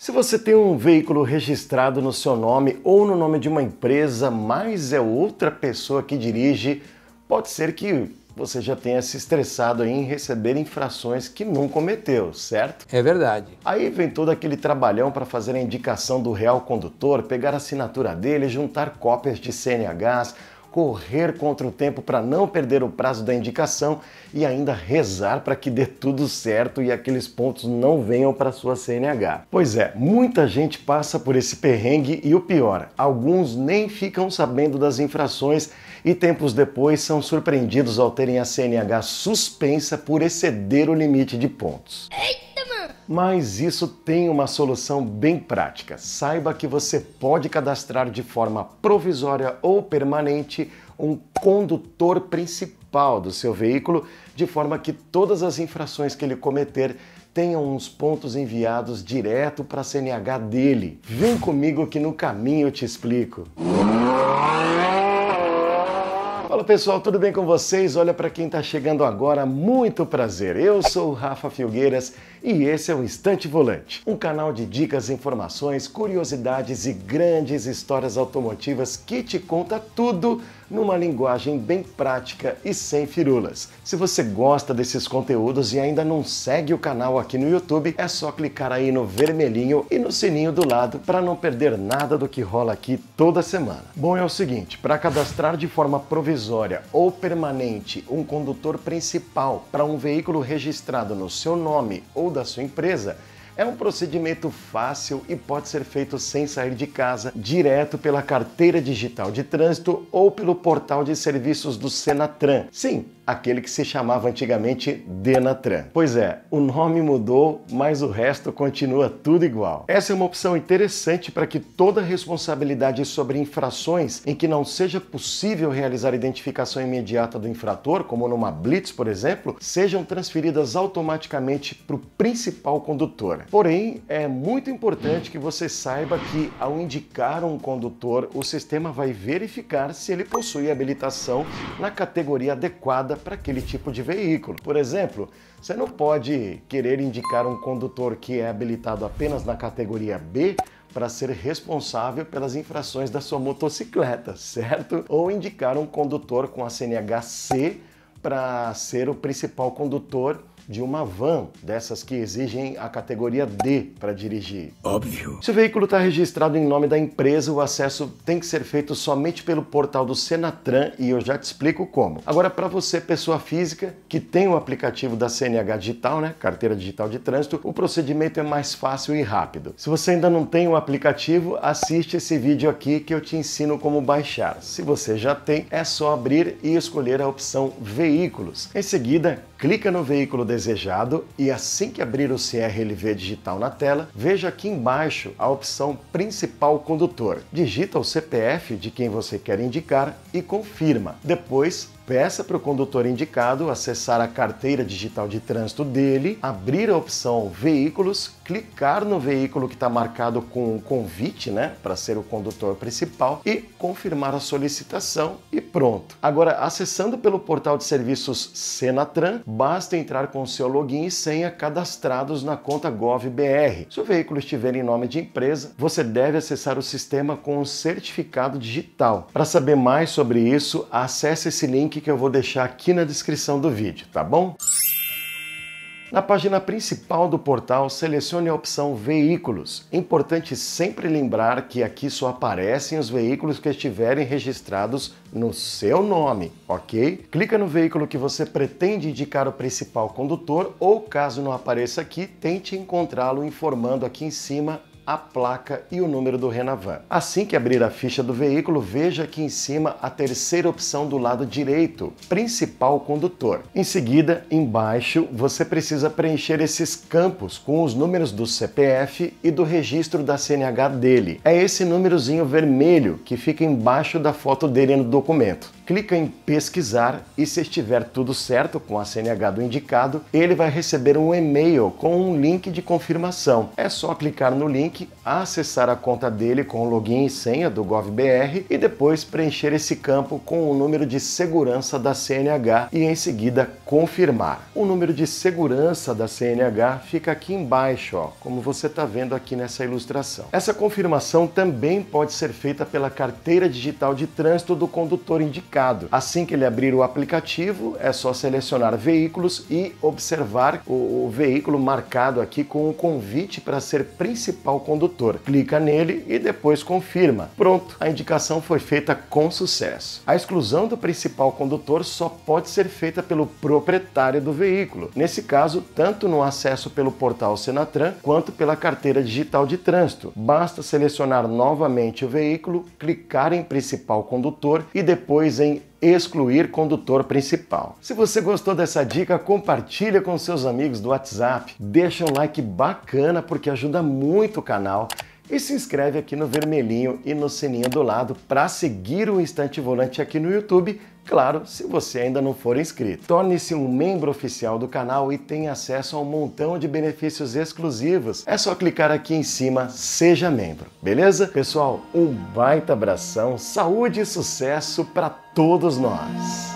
Se você tem um veículo registrado no seu nome ou no nome de uma empresa, mas é outra pessoa que dirige, pode ser que você já tenha se estressado em receber infrações que não cometeu, certo? É verdade. Aí vem todo aquele trabalhão para fazer a indicação do real condutor, pegar a assinatura dele, juntar cópias de CNHs, correr contra o tempo para não perder o prazo da indicação e ainda rezar para que dê tudo certo e aqueles pontos não venham para sua CNH. Pois é, muita gente passa por esse perrengue e o pior, alguns nem ficam sabendo das infrações e tempos depois são surpreendidos ao terem a CNH suspensa por exceder o limite de pontos. Ei! Mas isso tem uma solução bem prática. Saiba que você pode cadastrar de forma provisória ou permanente um condutor principal do seu veículo, de forma que todas as infrações que ele cometer tenham uns pontos enviados direto para a CNH dele. Vem comigo que no caminho eu te explico. Fala pessoal, tudo bem com vocês? Olha para quem está chegando agora, muito prazer. Eu sou o Rafa Filgueiras e esse é o Instante Volante, um canal de dicas, informações, curiosidades e grandes histórias automotivas que te conta tudo numa linguagem bem prática e sem firulas. Se você gosta desses conteúdos e ainda não segue o canal aqui no YouTube, é só clicar aí no vermelhinho e no sininho do lado para não perder nada do que rola aqui toda semana. Bom, é o seguinte, para cadastrar de forma provisória ou permanente um condutor principal para um veículo registrado no seu nome ou da sua empresa, é um procedimento fácil e pode ser feito sem sair de casa, direto pela carteira digital de trânsito ou pelo portal de serviços do Senatran. Sim, aquele que se chamava antigamente Denatran. Pois é, o nome mudou, mas o resto continua tudo igual. Essa é uma opção interessante para que toda responsabilidade sobre infrações em que não seja possível realizar identificação imediata do infrator, como numa blitz, por exemplo, sejam transferidas automaticamente para o principal condutor. Porém, é muito importante que você saiba que, ao indicar um condutor, o sistema vai verificar se ele possui habilitação na categoria adequada para aquele tipo de veículo. Por exemplo, você não pode querer indicar um condutor que é habilitado apenas na categoria B para ser responsável pelas infrações da sua motocicleta, certo? Ou indicar um condutor com a CNH C para ser o principal condutor de uma van, dessas que exigem a categoria D para dirigir. Óbvio. Se o veículo está registrado em nome da empresa, o acesso tem que ser feito somente pelo portal do Senatran e eu já te explico como. Agora, para você, pessoa física, que tem o aplicativo da CNH Digital, né, Carteira Digital de Trânsito, o procedimento é mais fácil e rápido. Se você ainda não tem o aplicativo, assiste esse vídeo aqui que eu te ensino como baixar. Se você já tem, é só abrir e escolher a opção Veículos. Em seguida, clica no veículo desejado desejado e assim que abrir o CRLV digital na tela, veja aqui embaixo a opção Principal Condutor. Digita o CPF de quem você quer indicar e confirma. Depois, peça para o condutor indicado acessar a carteira digital de trânsito dele, abrir a opção Veículos, clicar no veículo que está marcado com o um convite né, para ser o condutor principal e confirmar a solicitação e pronto. Agora, acessando pelo portal de serviços Senatran, basta entrar com seu login e senha cadastrados na conta GovBR. Se o veículo estiver em nome de empresa, você deve acessar o sistema com um certificado digital. Para saber mais sobre isso, acesse esse link que eu vou deixar aqui na descrição do vídeo, tá bom? Na página principal do portal, selecione a opção Veículos. Importante sempre lembrar que aqui só aparecem os veículos que estiverem registrados no seu nome, ok? Clica no veículo que você pretende indicar o principal condutor ou, caso não apareça aqui, tente encontrá-lo informando aqui em cima a placa e o número do Renavan. Assim que abrir a ficha do veículo, veja aqui em cima a terceira opção do lado direito, principal condutor. Em seguida, embaixo, você precisa preencher esses campos com os números do CPF e do registro da CNH dele. É esse númerozinho vermelho que fica embaixo da foto dele no documento. Clica em pesquisar e se estiver tudo certo com a CNH do indicado, ele vai receber um e-mail com um link de confirmação. É só clicar no link acessar a conta dele com o login e senha do GovBR e depois preencher esse campo com o número de segurança da CNH e em seguida confirmar. O número de segurança da CNH fica aqui embaixo, ó, como você está vendo aqui nessa ilustração. Essa confirmação também pode ser feita pela carteira digital de trânsito do condutor indicado. Assim que ele abrir o aplicativo, é só selecionar veículos e observar o, o veículo marcado aqui com o convite para ser principal condutor. Clica nele e depois confirma. Pronto, a indicação foi feita com sucesso. A exclusão do principal condutor só pode ser feita pelo proprietário do veículo. Nesse caso, tanto no acesso pelo portal Senatran quanto pela carteira digital de trânsito. Basta selecionar novamente o veículo, clicar em principal condutor e depois em excluir condutor principal. Se você gostou dessa dica, compartilha com seus amigos do WhatsApp, deixa um like bacana porque ajuda muito o canal e se inscreve aqui no vermelhinho e no sininho do lado para seguir o Instante Volante aqui no YouTube Claro, se você ainda não for inscrito. Torne-se um membro oficial do canal e tenha acesso a um montão de benefícios exclusivos. É só clicar aqui em cima, seja membro. Beleza? Pessoal, um baita abração, saúde e sucesso para todos nós.